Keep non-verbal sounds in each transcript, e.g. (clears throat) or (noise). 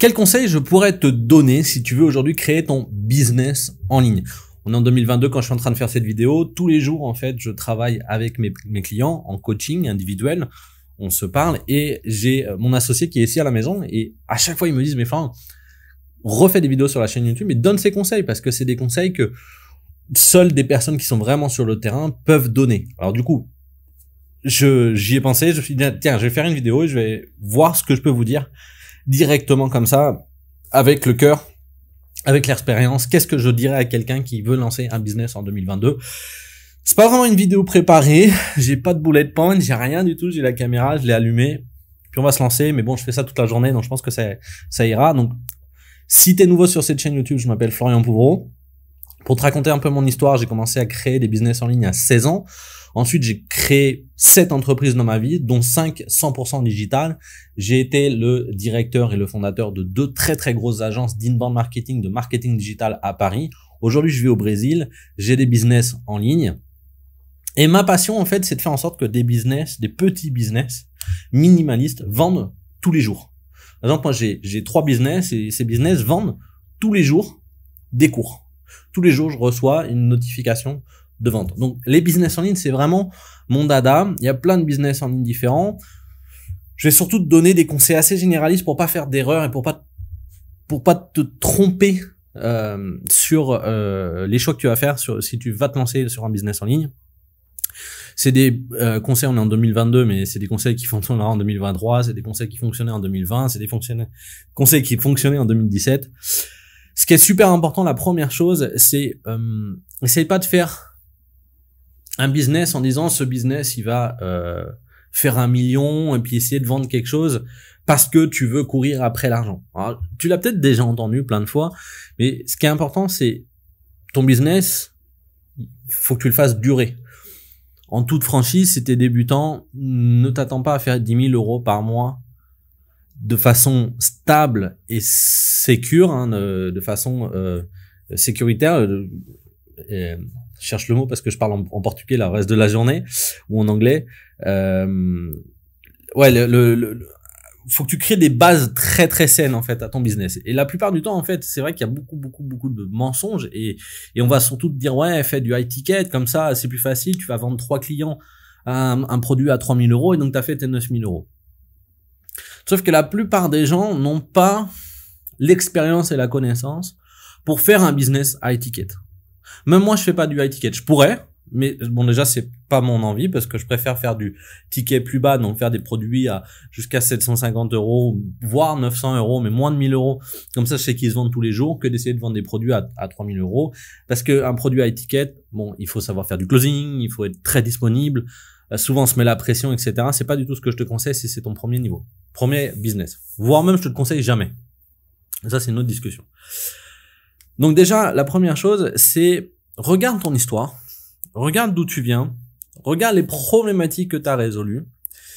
Quel conseil je pourrais te donner si tu veux aujourd'hui créer ton business en ligne On est en 2022 quand je suis en train de faire cette vidéo. Tous les jours, en fait, je travaille avec mes, clients en coaching individuel. On se parle et j'ai euh, mon associé qui est ici à la maison et à chaque fois, ils me disent, mais enfin, refais des vidéos sur la chaîne YouTube et donne ces conseils parce que c'est des conseils que seules des personnes qui sont vraiment sur le terrain peuvent donner. Alors du coup, je, j'y ai pensé, je suis dit, tiens, je vais faire une vidéo et je vais voir ce que je peux vous dire directement comme ça, avec le cœur, avec l'expérience, qu'est-ce que je dirais à quelqu'un qui veut lancer un business en 2022 c'est pas vraiment une vidéo préparée, (laughs) j'ai pas de bullet point, j'ai rien du tout, j'ai la caméra, je l'ai allumée, puis on va se lancer, mais bon, je fais ça toute la journée, donc je pense que ça, ça ira. Donc, si t'es nouveau sur cette chaîne YouTube, je m'appelle Florian Pouvreau. Pour te raconter un peu mon histoire, j'ai commencé à créer des business en ligne à 16 ans. Ensuite, j'ai créé sept entreprises dans ma vie, dont cinq 100% digital. J'ai été le directeur et le fondateur de deux très très grosses agences d'inbound marketing, de marketing digital à Paris. Aujourd'hui, je vis au Brésil, j'ai des business en ligne. Et ma passion, en fait, c'est de faire en sorte que des business, des petits business minimalistes vendent tous les jours. Par exemple, moi, j'ai trois business et ces business vendent tous les jours des cours. Tous les jours, je reçois une notification vente. Donc les business en ligne, c'est vraiment mon dada. Il y a plein de business en ligne différents. Je vais surtout te donner des conseils assez généralistes pour pas faire d'erreurs et pour pas pour pas te tromper euh, sur euh, les choix que tu vas faire sur, si tu vas te lancer sur un business en ligne. C'est des euh, conseils, on est en 2022, mais c'est des conseils qui fonctionnent en 2023, c'est des conseils qui fonctionnaient en 2020, c'est des conseils qui fonctionnaient en 2017. Ce qui est super important, la première chose, c'est euh, essaye pas de faire un business en disant ce business il va euh, faire un million et puis essayer de vendre quelque chose parce que tu veux courir après l'argent. Tu l'as peut-être déjà entendu plein de fois, mais ce qui est important c'est ton business, faut que tu le fasses durer. En toute franchise, si t'es débutant, ne t'attends pas à faire 10 000 euros par mois de façon stable et sécure, hein, de, façon euh, sécuritaire. Euh, je cherche le mot parce que je parle en, portugais le reste de la journée ou en anglais. Euh, ouais, le, faut que tu crées des bases très très saines en fait à ton business. Et la plupart du temps en fait, c'est vrai qu'il y a beaucoup beaucoup beaucoup de mensonges et, et on va surtout te dire ouais, fais du high ticket comme ça, c'est plus facile, tu vas vendre trois clients un, produit à 3000 euros et donc tu as fait tes 9000 euros. Sauf que la plupart des gens n'ont pas l'expérience et la connaissance pour faire un business high ticket. Même moi, je fais pas du high ticket. Je pourrais, mais bon, déjà, c'est pas mon envie parce que je préfère faire du ticket plus bas, donc faire des produits à jusqu'à 750 euros, voire 900 euros, mais moins de 1000 euros. Comme ça, je sais qu'ils se vendent tous les jours que d'essayer de vendre des produits à, 3000 euros. Parce que un produit high ticket, bon, il faut savoir faire du closing, il faut être très disponible. Euh, souvent, on se met la pression, etc. C'est pas du tout ce que je te conseille si c'est ton premier niveau. Premier business. Voire même, je te le conseille jamais. Ça, c'est une autre discussion. Donc déjà, la première chose, c'est regarde ton histoire, regarde d'où tu viens, regarde les problématiques que tu as résolues.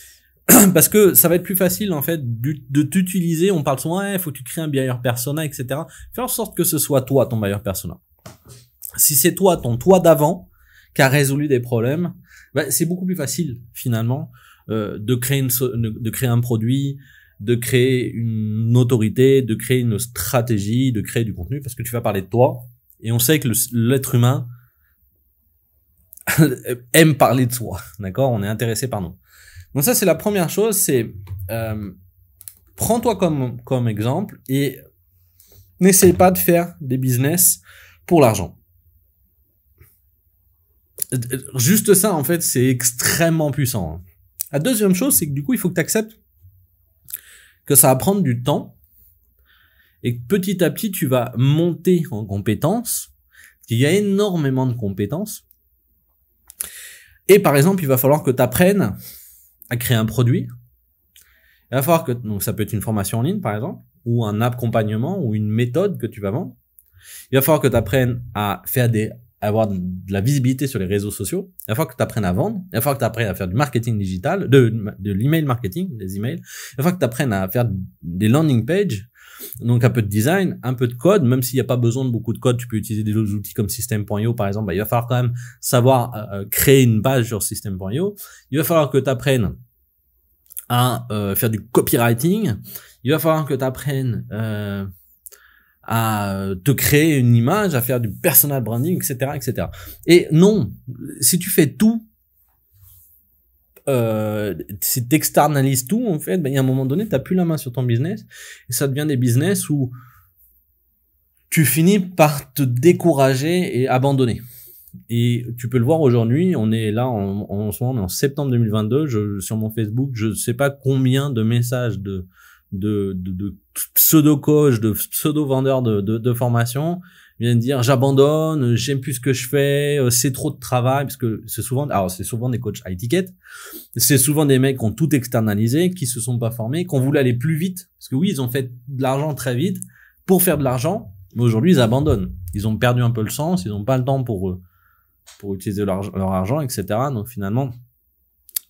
(clears throat) Parce que ça va être plus facile en fait de t'utiliser. On parle souvent, il eh, faut que tu crées un meilleur persona, etc. Fais en sorte que ce soit toi ton meilleur persona. Si c'est toi ton toi d'avant qui a résolu des problèmes, bah, c'est beaucoup plus facile finalement euh, de créer une, de créer un produit, de créer une autorité, de créer une stratégie, de créer du contenu, parce que tu vas parler de toi. Et on sait que l'être humain (laughs) aime parler de soi, d'accord On est intéressé par nous. Donc ça, c'est la première chose, c'est euh, prends-toi comme, comme exemple et n'essaye pas de faire des business pour l'argent. Euh, euh, juste ça, en fait, c'est extrêmement puissant. Hein. La deuxième chose, c'est que du coup, il faut que tu acceptes que ça va prendre du temps et que petit à petit tu vas monter en compétences. Il y a énormément de compétences. Et par exemple, il va falloir que tu apprennes à créer un produit. Il va falloir que donc ça peut être une formation en ligne par exemple ou un accompagnement ou une méthode que tu vas vendre. Il va falloir que tu apprennes à faire des avoir de la visibilité sur les réseaux sociaux, il fois que tu apprennes à vendre, il fois que tu apprennes à faire du marketing digital, de, de l'email marketing, des emails, il va que tu apprennes à faire des landing pages, donc un peu de design, un peu de code, même s'il n'y a pas besoin de beaucoup de code, tu peux utiliser des autres outils comme System.io par exemple, bah, il va falloir quand même savoir euh, euh, créer une page sur System.io, il va falloir que tu apprennes à euh, faire du copywriting, il va falloir que tu apprennes... Euh, à euh, te créer une image, à faire du personal branding, etc., etc. Et non, si tu fais tout, euh, si t'externalises tout, en fait, ben, il y a un moment donné, t'as plus la main sur ton business et ça devient des business où tu finis par te décourager et abandonner. Et tu peux le voir aujourd'hui, on est là en, en, en, en septembre 2022, je, sur mon Facebook, je ne sais pas combien de messages de de, pseudo-coach, de pseudo-vendeur de, de, de, formation viennent dire j'abandonne, j'aime plus ce que je fais, euh, c'est trop de travail, parce que c'est souvent, alors c'est souvent des coachs à étiquette, c'est souvent des mecs qui ont tout externalisé, qui se sont pas formés, qu'on voulait aller plus vite, parce que oui, ils ont fait de l'argent très vite pour faire de l'argent, mais aujourd'hui ils abandonnent, ils ont perdu un peu le sens, ils n'ont pas le temps pour pour utiliser leur, leur argent, etc. Donc finalement,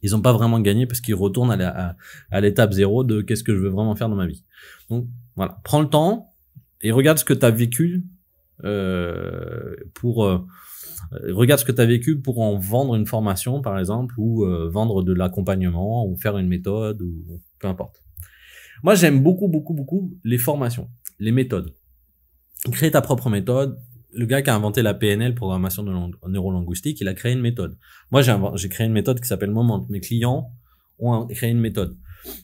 ils n'ont pas vraiment gagné parce qu'ils retournent à l'étape zéro de qu'est-ce que je veux vraiment faire dans ma vie. Donc voilà, prends le temps et regarde ce que tu as vécu euh, pour... Euh, regarde ce que tu as vécu pour en vendre une formation, par exemple, ou euh, vendre de l'accompagnement, ou faire une méthode, ou peu importe. Moi, j'aime beaucoup, beaucoup, beaucoup les formations, les méthodes. Créer ta propre méthode, le gars qui a inventé la PNL, programmation neuro neurolinguistique, il a créé une méthode. Moi, j'ai créé une méthode qui s'appelle Moment. Mes clients ont créé une méthode.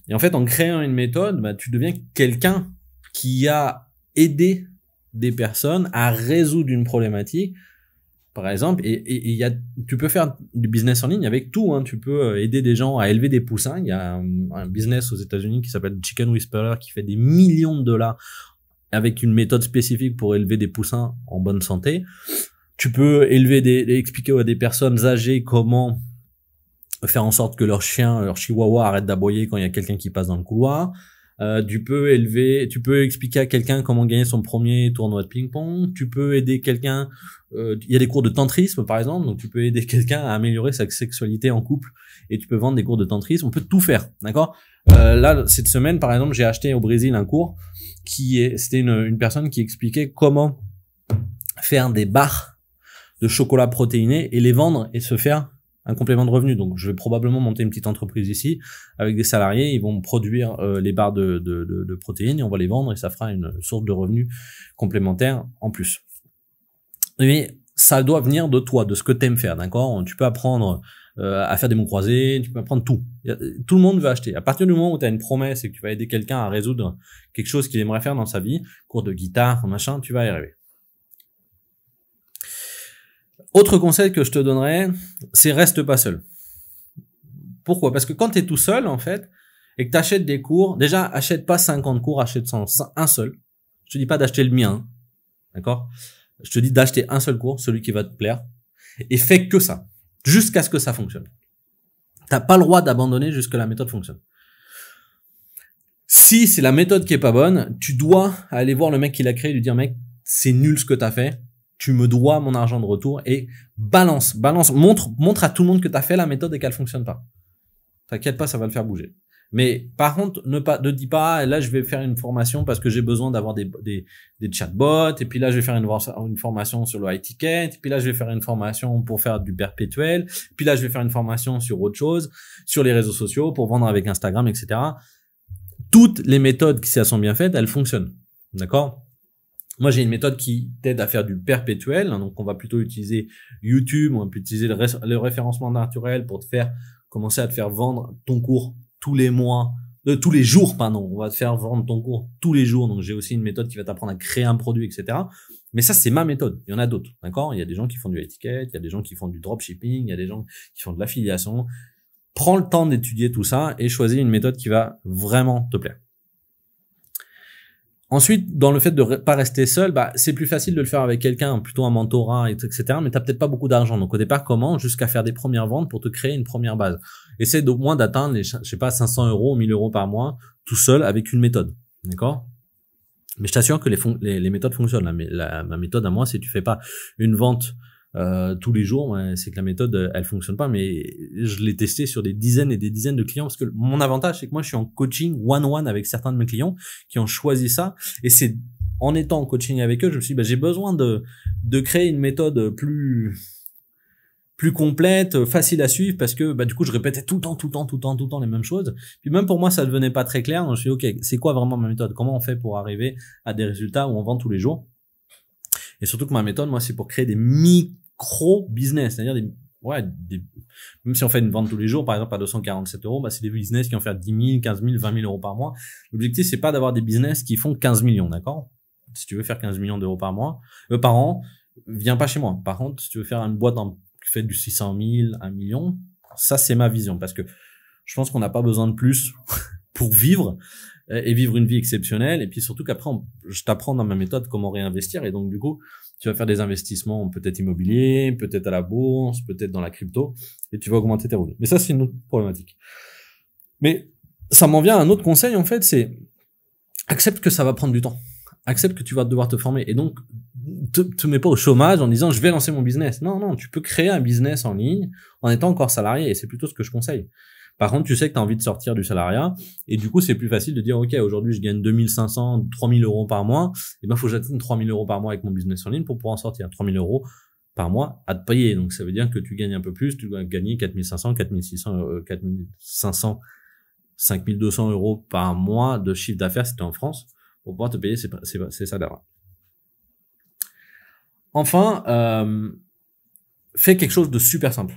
Et en fait, en créant une méthode, bah, tu deviens quelqu'un qui a aidé des personnes à résoudre une problématique, par exemple. Et, tu peux faire du business en ligne avec tout. Hein. Tu peux euh, aider des gens à élever des poussins. Il y a euh, un business aux États-Unis qui s'appelle Chicken Whisperer qui fait des millions de dollars avec une méthode spécifique pour élever des poussins en bonne santé. Tu peux élever des, expliquer à des personnes âgées comment faire en sorte que leur chien, leur chihuahua arrête d'aboyer quand il y a quelqu'un qui passe dans le couloir. Euh, tu peux élever, tu peux expliquer à quelqu'un comment gagner son premier tournoi de ping-pong. Tu peux aider quelqu'un. Euh, il y a des cours de tantrisme par exemple, donc tu peux aider (laughs) quelqu'un à améliorer sa sexualité en couple et tu peux vendre des cours de tantrisme. On peut tout faire, d'accord euh, Là, cette semaine par exemple, j'ai acheté au Brésil un cours qui est, c'était une, une personne qui expliquait comment faire des barres de chocolat protéiné et les vendre et se faire un complément de revenu. Donc, je vais probablement monter une petite entreprise ici avec des salariés. Ils vont produire euh, les barres de, de, protéines et on va les vendre et ça fera une source de revenus complémentaire en plus. Mais ça doit venir de toi, de ce que tu aimes faire, d'accord Tu peux apprendre euh, à faire des mots croisés, tu peux apprendre tout. Tout le monde veut acheter. À partir du moment où tu as une promesse et que tu vas aider quelqu'un à résoudre quelque chose qu'il aimerait faire dans sa vie, cours de guitare, machin, tu vas y arriver autre conseil que je te donnerais, c'est reste pas seul. Pourquoi Parce que quand tu es tout seul, en fait, et que tu achètes des cours, déjà, achète pas 50 cours, achète un seul. Je te dis pas d'acheter le mien, d'accord Je te dis d'acheter un seul cours, celui qui va te plaire, et fais que ça, jusqu'à ce que ça fonctionne. T'as pas le droit d'abandonner jusque la méthode fonctionne. Si c'est la méthode qui est pas bonne, tu dois aller voir le mec qui l'a créé et lui dire mec, c'est nul ce que t'as fait, tu me dois mon argent de retour et balance, balance, montre, montre à tout le monde que tu as fait la méthode et qu'elle fonctionne pas. T'inquiète pas, ça va le faire bouger. Mais par contre, ne pas, ne dis pas, ah, là, je vais faire une formation parce que j'ai besoin d'avoir des, des, chatbots, et puis là, je vais faire une, formation sur le high ticket, et puis là, je vais faire une formation pour faire du perpétuel, puis là, je vais faire une formation sur autre chose, sur les réseaux sociaux, pour vendre avec Instagram, etc. Toutes les méthodes, qui sont bien faites, elles fonctionnent. D'accord? Moi, j'ai une méthode qui t'aide à faire du perpétuel. Hein, donc, on va plutôt utiliser YouTube, on va utiliser le, référencement naturel pour te faire commencer à te faire vendre ton cours tous les mois, euh, tous les jours, pardon. On va te faire vendre ton cours tous les jours. Donc, j'ai aussi une méthode qui va t'apprendre à créer un produit, etc. Mais ça, c'est ma méthode. Il y en a d'autres, d'accord Il y a des gens qui font du étiquette, il y a des gens qui font du dropshipping, il y a des gens qui font de l'affiliation. Prends le temps d'étudier tout ça et choisis une méthode qui va vraiment te plaire. Ensuite, dans le fait de ne pas rester seul, bah, c'est plus facile de le faire avec quelqu'un, plutôt un mentorat, etc. Mais t'as peut-être pas beaucoup d'argent. Donc au départ, comment Jusqu'à faire des premières ventes pour te créer une première base. Essaye au moins d'atteindre les, je sais pas, 500 euros, 1000 euros par mois, tout seul avec une méthode. D'accord Mais je t'assure que les, les, méthodes fonctionnent. la, ma méthode à moi, c'est tu fais pas une vente euh, tous les jours, c'est que la méthode, euh, elle fonctionne pas. Mais je l'ai testé sur des dizaines et des dizaines de clients parce que mon avantage, c'est que moi, je suis en coaching one-one avec certains de mes clients qui ont choisi ça. Et c'est en étant en coaching avec eux, je me suis dit, bah, j'ai besoin de, de créer une méthode plus plus complète, facile à suivre parce que bah, du coup je répétais tout le temps, tout le temps, tout le temps, tout le temps les mêmes choses. Puis même pour moi ça devenait pas très clair. Donc je me suis dit, ok, c'est quoi vraiment ma méthode Comment on fait pour arriver à des résultats où on vend tous les jours et surtout que ma méthode, moi, c'est pour créer des micro-business, c'est-à-dire des, ouais, même si on fait une vente tous les jours, par exemple, à 247 euros, bah, c'est des business qui vont faire 10 000, 15 000, 20 000 euros par mois. L'objectif, c'est pas d'avoir des business qui font 15 millions, d'accord? Si tu veux faire 15 millions d'euros par mois, euh, par an, viens pas chez moi. Par contre, si tu veux faire une boîte en, qui fait du 600 000, 1 million, ça, c'est ma vision parce que je pense qu'on n'a pas besoin de plus pour vivre euh, et vivre une vie exceptionnelle. Et puis surtout qu'après, je t'apprends dans ma méthode comment réinvestir. Et donc, du coup, tu vas faire des investissements peut-être immobilier, peut-être à la bourse, peut-être dans la crypto, et tu vas augmenter tes revenus. Mais ça, c'est une autre problématique. Mais ça m'en vient à un autre conseil, en fait, c'est accepte que ça va prendre du temps. Accepte que tu vas devoir te former. Et donc, te, te mets pas au chômage en disant je vais lancer mon business. Non, non, tu peux créer un business en ligne en étant encore salarié. Et c'est plutôt ce que je conseille. Par contre, tu sais que tu as envie de sortir du salariat et du coup, c'est plus facile de dire, OK, aujourd'hui, je gagne 2500, 3000 euros par mois. Et eh ben, faut que j'atteigne 3000 euros par mois avec mon business en ligne pour pouvoir en sortir. 3000 euros par mois à te payer. Donc, ça veut dire que tu gagnes un peu plus. Tu dois gagner 4500, 4600, 4500, 5200 euros par mois de chiffre d'affaires si tu es en France pour pouvoir te payer ces, ces salaires. Enfin, euh, fais quelque chose de super simple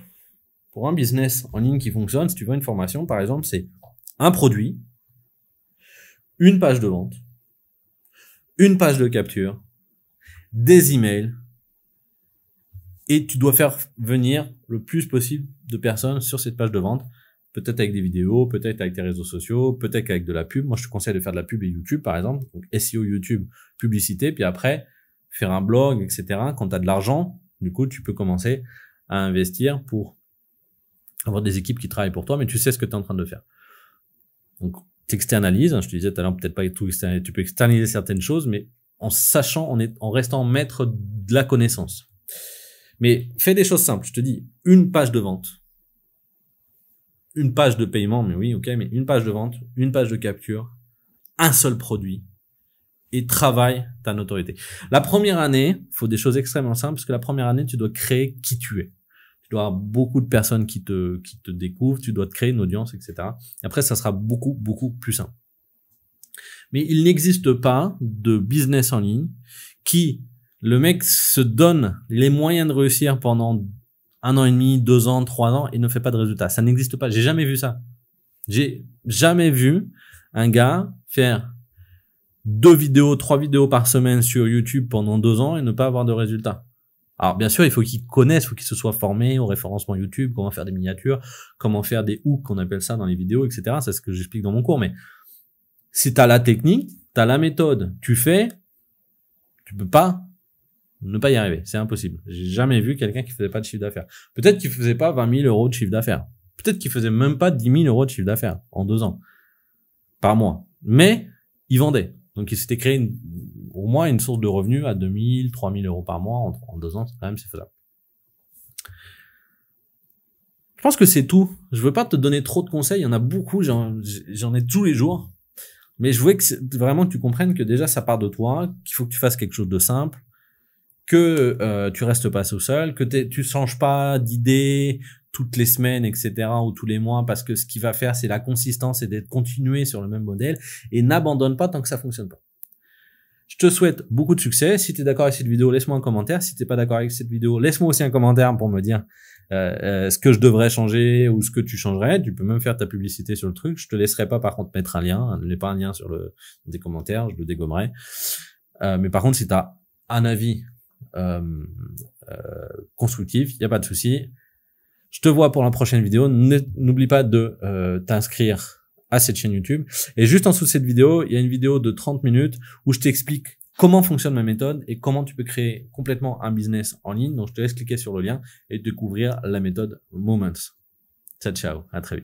pour un business en ligne qui fonctionne, si tu veux une formation, par exemple, c'est un produit, une page de vente, une page de capture, des emails, et tu dois faire venir le plus possible de personnes sur cette page de vente, peut-être avec des vidéos, peut-être avec tes réseaux sociaux, peut-être avec de la pub. Moi, je te conseille de faire de la pub et YouTube, par exemple, donc SEO, YouTube, publicité, puis après, faire un blog, etc. Quand tu as de l'argent, du coup, tu peux commencer à investir pour avoir des équipes qui travaillent pour toi, mais tu sais ce que tu es en train de faire. Donc, tu externalises, hein, je te disais tout à l'heure, peut-être pas tout externaliser, tu peux externaliser certaines choses, mais en sachant, en, en restant maître de la connaissance. Mais fais des choses simples, je te dis, une page de vente, une page de paiement, mais oui, ok, mais une page de vente, une page de capture, un seul produit, et travaille ta notoriété. La première année, faut des choses extrêmement simples, parce que la première année, tu dois créer qui tu es dois avoir beaucoup de personnes qui te, qui te découvrent, tu dois te créer une audience, etc. après, ça sera beaucoup, beaucoup plus simple. Mais il n'existe pas de business en ligne qui, le mec se donne les moyens de réussir pendant un an et demi, deux ans, trois ans et ne fait pas de résultat. Ça n'existe pas. J'ai jamais vu ça. J'ai jamais vu un gars faire deux vidéos, trois vidéos par semaine sur YouTube pendant deux ans et ne pas avoir de résultats. Alors bien sûr, il faut qu'ils connaissent, il faut qu'ils se soient formés au référencement YouTube, comment faire des miniatures, comment faire des hooks, qu'on appelle ça dans les vidéos, etc. C'est ce que j'explique dans mon cours. Mais si t'as la technique, t'as la méthode, tu fais, tu peux pas ne pas y arriver. C'est impossible. J'ai jamais vu quelqu'un qui faisait pas de chiffre d'affaires. Peut-être qu'il faisait pas 20 000 euros de chiffre d'affaires. Peut-être qu'il faisait même pas 10 000 euros de chiffre d'affaires en deux ans par mois. Mais il vendait. Donc, il s'était créé au moins une source de revenus à 2000, 3000 euros par mois en, deux ans. Quand même, c'est faisable. Je pense que c'est tout. Je veux pas te donner trop de conseils. Il y en a beaucoup. J'en ai tous les jours. Mais je voulais que vraiment que tu comprennes que déjà ça part de toi, qu'il faut que tu fasses quelque chose de simple, que euh, tu restes pas tout seul, que tu changes pas d'idée, toutes les semaines, etc., ou tous les mois, parce que ce qui va faire, c'est la consistance et d'être continué sur le même modèle, et n'abandonne pas tant que ça fonctionne pas. Je te souhaite beaucoup de succès. Si tu es d'accord avec cette vidéo, laisse-moi un commentaire. Si t'es pas d'accord avec cette vidéo, laisse-moi aussi un commentaire pour me dire euh, euh, ce que je devrais changer ou ce que tu changerais. Tu peux même faire ta publicité sur le truc. Je te laisserai pas par contre mettre un lien. Ne mets pas un lien sur le des commentaires, je le dégommerai. Euh, mais par contre, si tu as un avis euh, constructif, il n'y a pas de souci. Je te vois pour la prochaine vidéo. N'oublie pas de euh, t'inscrire à cette chaîne YouTube. Et juste en dessous de cette vidéo, il y a une vidéo de 30 minutes où je t'explique comment fonctionne ma méthode et comment tu peux créer complètement un business en ligne. Donc, je te laisse cliquer sur le lien et découvrir la méthode Moments. Ciao, ciao. À très vite.